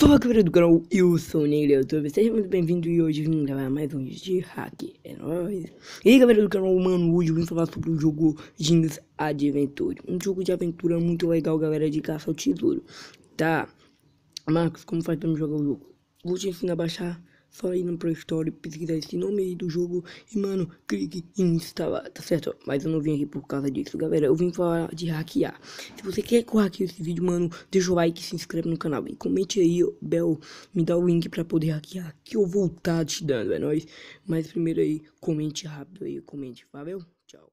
Fala galera do canal, eu sou o Ney YouTube, seja muito bem-vindo e hoje vim gravar mais um vídeo de hack, é nóis. E aí galera do canal, mano, hoje eu vim falar sobre o jogo Jings Adventure, um jogo de aventura muito legal galera, de caça ao tesouro, tá? Marcos, como faz pra me jogar o jogo? Vou te ensinar a baixar só ir no Play Store, pesquisar esse nome aí do jogo e, mano, clique em instalar, tá certo? Mas eu não vim aqui por causa disso, galera. Eu vim falar de hackear. Se você quer que eu hackeie esse vídeo, mano, deixa o like, se inscreve no canal e comente aí, ó, Bel, me dá o link pra poder hackear, que eu vou estar tá te dando, é nóis. Mas primeiro aí, comente rápido aí, comente, valeu? Tchau.